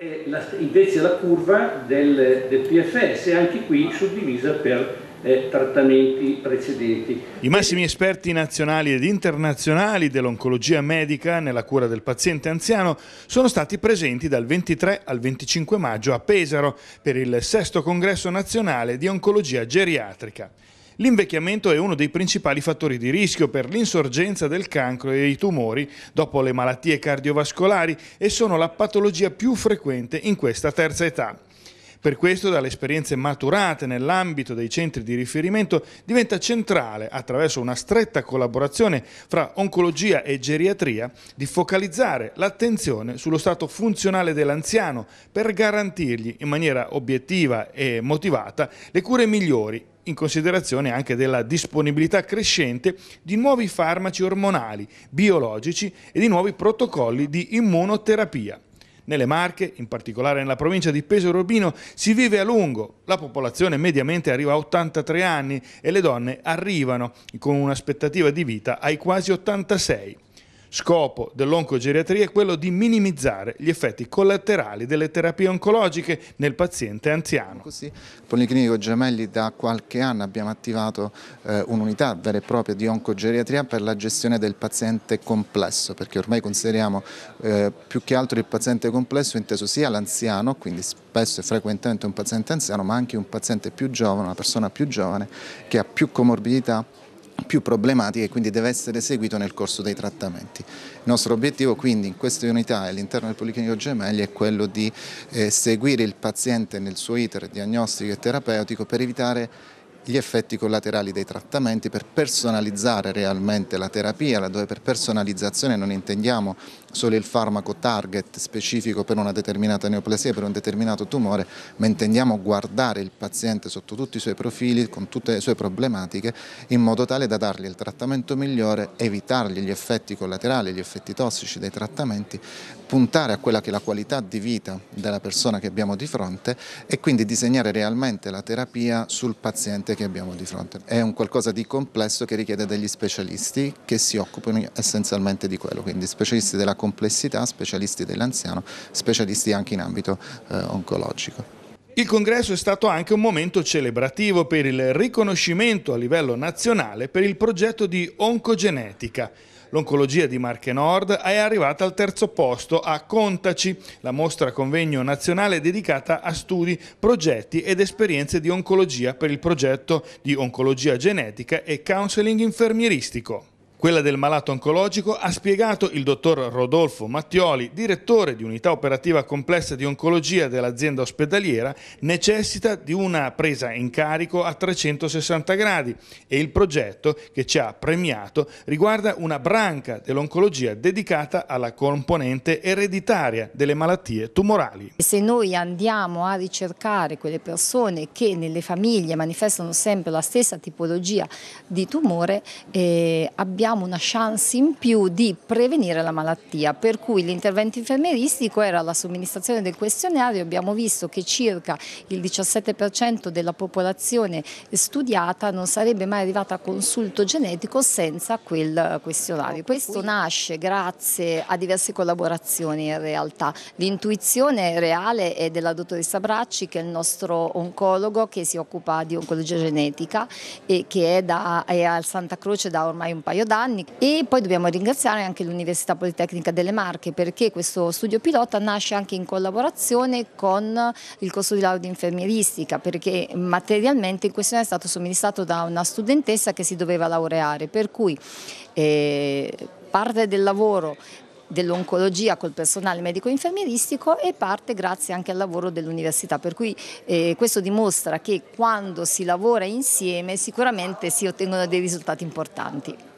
è la, invece la curva del, del PFS, anche qui suddivisa per eh, trattamenti precedenti. I massimi esperti nazionali ed internazionali dell'oncologia medica nella cura del paziente anziano sono stati presenti dal 23 al 25 maggio a Pesaro per il sesto congresso nazionale di oncologia geriatrica. L'invecchiamento è uno dei principali fattori di rischio per l'insorgenza del cancro e dei tumori dopo le malattie cardiovascolari e sono la patologia più frequente in questa terza età. Per questo dalle esperienze maturate nell'ambito dei centri di riferimento diventa centrale, attraverso una stretta collaborazione fra oncologia e geriatria, di focalizzare l'attenzione sullo stato funzionale dell'anziano per garantirgli in maniera obiettiva e motivata le cure migliori in considerazione anche della disponibilità crescente di nuovi farmaci ormonali, biologici e di nuovi protocolli di immunoterapia. Nelle Marche, in particolare nella provincia di Pesaro Robino, si vive a lungo, la popolazione mediamente arriva a 83 anni e le donne arrivano con un'aspettativa di vita ai quasi 86. Scopo dell'oncogeriatria è quello di minimizzare gli effetti collaterali delle terapie oncologiche nel paziente anziano. Così, Policlinico Gemelli da qualche anno abbiamo attivato eh, un'unità vera e propria di oncogeriatria per la gestione del paziente complesso, perché ormai consideriamo eh, più che altro il paziente complesso inteso sia l'anziano, quindi spesso e frequentemente un paziente anziano, ma anche un paziente più giovane, una persona più giovane che ha più comorbidità più problematiche e quindi deve essere seguito nel corso dei trattamenti. Il nostro obiettivo quindi in queste unità e all'interno del Policlinico Gemelli è quello di eh, seguire il paziente nel suo iter diagnostico e terapeutico per evitare gli effetti collaterali dei trattamenti per personalizzare realmente la terapia, laddove per personalizzazione non intendiamo solo il farmaco target specifico per una determinata neoplasia, per un determinato tumore, ma intendiamo guardare il paziente sotto tutti i suoi profili, con tutte le sue problematiche, in modo tale da dargli il trattamento migliore, evitargli gli effetti collaterali, gli effetti tossici dei trattamenti, puntare a quella che è la qualità di vita della persona che abbiamo di fronte e quindi disegnare realmente la terapia sul paziente sfide che abbiamo di fronte. È un qualcosa di complesso che richiede degli specialisti che si occupano essenzialmente di quello, quindi specialisti della complessità, specialisti dell'anziano, specialisti anche in ambito eh, oncologico. Il congresso è stato anche un momento celebrativo per il riconoscimento a livello nazionale per il progetto di oncogenetica, l'oncologia di Marche Nord è arrivata al terzo posto a Contaci, la mostra convegno nazionale dedicata a studi, progetti ed esperienze di oncologia per il progetto di oncologia genetica e counseling infermieristico quella del malato oncologico, ha spiegato il dottor Rodolfo Mattioli, direttore di unità operativa complessa di oncologia dell'azienda ospedaliera, necessita di una presa in carico a 360 gradi e il progetto che ci ha premiato riguarda una branca dell'oncologia dedicata alla componente ereditaria delle malattie tumorali. Se noi andiamo a ricercare quelle persone che nelle famiglie manifestano sempre la stessa tipologia di tumore, eh, abbiamo diamo una chance in più di prevenire la malattia, per cui l'intervento infermieristico era la somministrazione del questionario, abbiamo visto che circa il 17% della popolazione studiata non sarebbe mai arrivata a consulto genetico senza quel questionario. Questo nasce grazie a diverse collaborazioni in realtà, l'intuizione reale è della dottoressa Bracci che è il nostro oncologo che si occupa di oncologia genetica e che è, da, è al Santa Croce da ormai un paio d'anni anni e poi dobbiamo ringraziare anche l'Università Politecnica delle Marche perché questo studio pilota nasce anche in collaborazione con il corso di laurea infermieristica perché materialmente in questione è stato somministrato da una studentessa che si doveva laureare per cui eh, parte del lavoro dell'oncologia col personale medico-infermieristico e parte grazie anche al lavoro dell'università, per cui eh, questo dimostra che quando si lavora insieme sicuramente si ottengono dei risultati importanti.